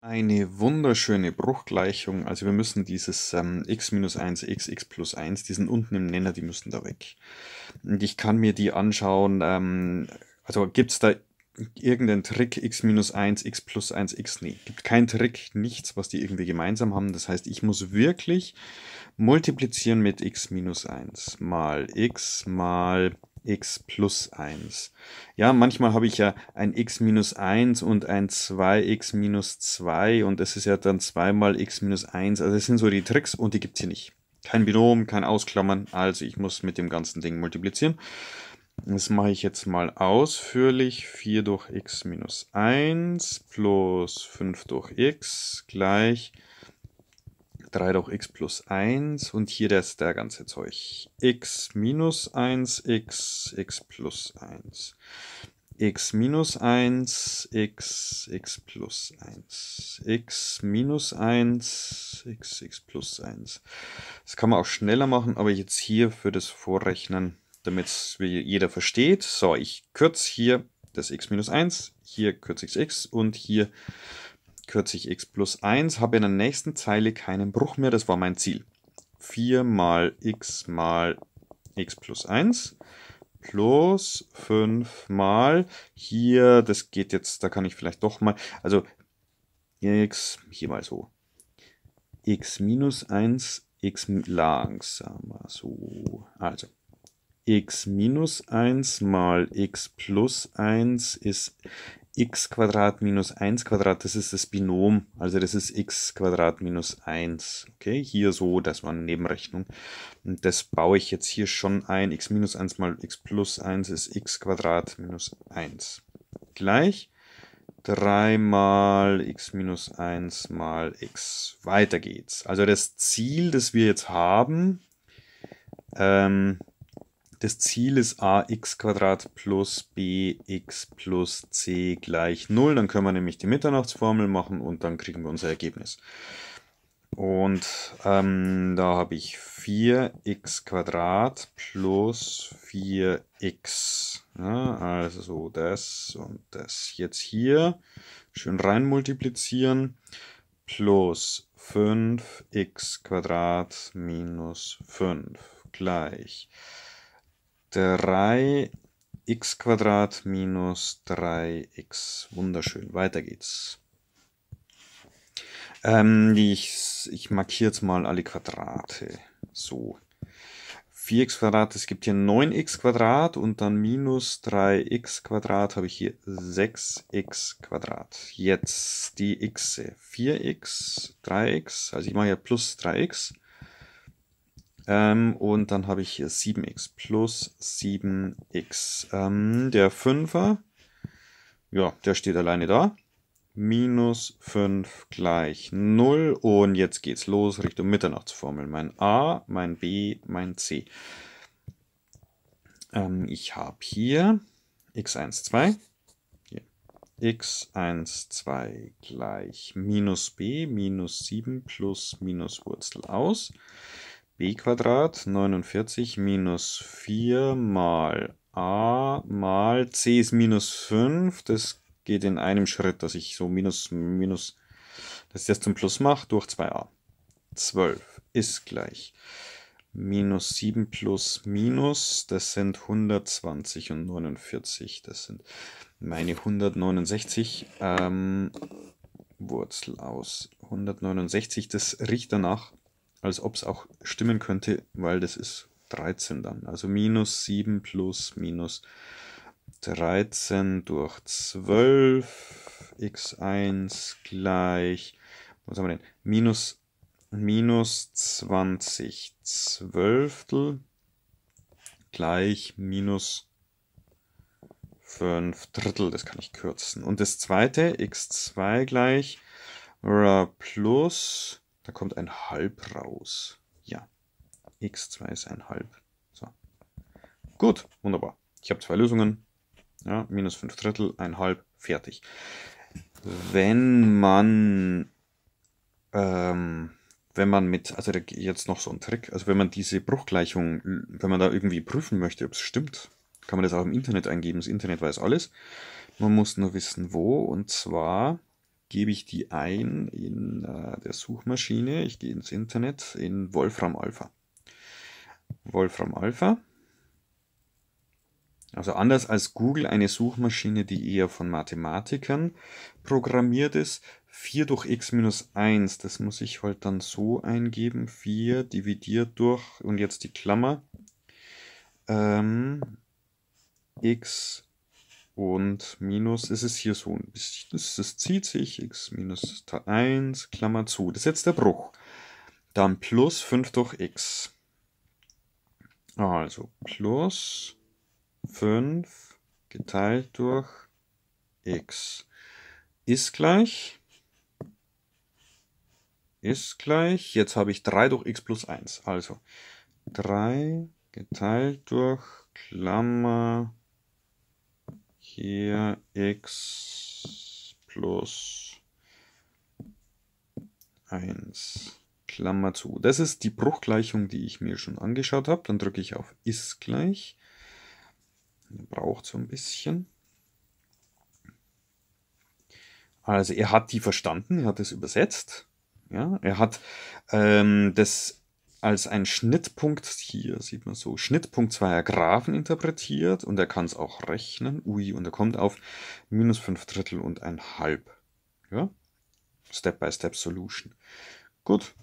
Eine wunderschöne Bruchgleichung. Also wir müssen dieses ähm, x minus 1, x, x plus 1, die sind unten im Nenner, die müssen da weg. Und ich kann mir die anschauen. Ähm, also gibt es da irgendeinen Trick, x minus 1, x plus 1, x? Nee, gibt keinen Trick, nichts, was die irgendwie gemeinsam haben. Das heißt, ich muss wirklich multiplizieren mit x minus 1 mal x mal x plus 1. Ja, manchmal habe ich ja ein x minus 1 und ein 2x minus 2 und es ist ja dann 2 mal x minus 1. Also es sind so die Tricks und die gibt es hier nicht. Kein Binom, kein Ausklammern, also ich muss mit dem ganzen Ding multiplizieren. Das mache ich jetzt mal ausführlich. 4 durch x minus 1 plus 5 durch x gleich 3 durch x plus 1 und hier das der ganze Zeug. x minus 1, x, x plus 1. x minus 1, x, x plus 1. x minus 1, x, x plus 1. Das kann man auch schneller machen, aber jetzt hier für das Vorrechnen, damit es jeder versteht. So, ich kürze hier das x minus 1, hier kürze ich x und hier kürze ich x plus 1, habe in der nächsten Zeile keinen Bruch mehr, das war mein Ziel. 4 mal x mal x plus 1 plus 5 mal hier, das geht jetzt, da kann ich vielleicht doch mal, also x, hier mal so, x minus 1, x langsamer, so, also x minus 1 mal x plus 1 ist x Quadrat minus 1 Quadrat, das ist das Binom, also das ist x Quadrat minus 1. Okay, hier so, das war eine Nebenrechnung. Und das baue ich jetzt hier schon ein. x minus 1 mal x plus 1 ist x Quadrat minus 1. Gleich 3 mal x minus 1 mal x. Weiter geht's. Also das Ziel, das wir jetzt haben, ähm, das Ziel ist ax plus bx plus c gleich 0. Dann können wir nämlich die Mitternachtsformel machen und dann kriegen wir unser Ergebnis. Und ähm, da habe ich 4x plus 4x. Ja, also so das und das jetzt hier. Schön rein multiplizieren. Plus 5x minus 5 gleich 3x Quadrat minus 3x. Wunderschön. Weiter geht's. Ähm, ich, ich markiere jetzt mal alle Quadrate. So. 4x Quadrat, es gibt hier 9x Quadrat und dann minus 3x Quadrat habe ich hier 6x Quadrat. Jetzt die x, 4x, 3x, also ich mache hier plus 3x ähm, und dann habe ich hier 7x plus 7x. Ähm, der 5er, ja, der steht alleine da. Minus 5 gleich 0. Und jetzt geht's los Richtung Mitternachtsformel. Mein A, mein B, mein C. Ähm, ich habe hier x1, 2 x1, 2 gleich minus b minus 7 plus minus Wurzel aus b 2 49 minus 4 mal a mal c ist minus 5. Das geht in einem Schritt, dass ich so minus, minus, dass ich das zum Plus mache, durch 2a. 12 ist gleich minus 7 plus minus, das sind 120 und 49, das sind meine 169. Ähm, Wurzel aus 169, das riecht danach, als ob es auch stimmen könnte, weil das ist 13 dann. Also minus 7 plus minus 13 durch 12 x1 gleich, was haben wir denn? Minus, minus 20 Zwölftel gleich minus 5 Drittel, das kann ich kürzen. Und das zweite, x2 gleich plus da kommt ein Halb raus. Ja. x2 ist ein Halb. So. Gut, wunderbar. Ich habe zwei Lösungen. Ja, minus 5 Drittel, ein Halb, fertig. Wenn man, ähm, wenn man mit, also jetzt noch so ein Trick, also wenn man diese Bruchgleichung, wenn man da irgendwie prüfen möchte, ob es stimmt, kann man das auch im Internet eingeben. Das Internet weiß alles. Man muss nur wissen, wo. Und zwar gebe ich die ein in äh, der Suchmaschine. Ich gehe ins Internet in Wolfram Alpha. Wolfram Alpha. Also anders als Google, eine Suchmaschine, die eher von Mathematikern programmiert ist. 4 durch x minus 1, das muss ich halt dann so eingeben. 4 dividiert durch, und jetzt die Klammer, ähm, x und minus ist es hier so ein bisschen, das, das zieht sich, x minus 1, Klammer zu, das ist jetzt der Bruch. Dann plus 5 durch x. Also plus 5 geteilt durch x ist gleich, ist gleich, jetzt habe ich 3 durch x plus 1, also 3 geteilt durch Klammer hier x plus 1, Klammer zu. Das ist die Bruchgleichung, die ich mir schon angeschaut habe. Dann drücke ich auf ist gleich. Braucht so ein bisschen. Also er hat die verstanden, er hat es übersetzt. Ja, er hat ähm, das als ein Schnittpunkt, hier sieht man so, Schnittpunkt zweier Graphen interpretiert und er kann es auch rechnen, ui, und er kommt auf minus 5 Drittel und ein halb. Ja? Step-by-Step-Solution. Gut,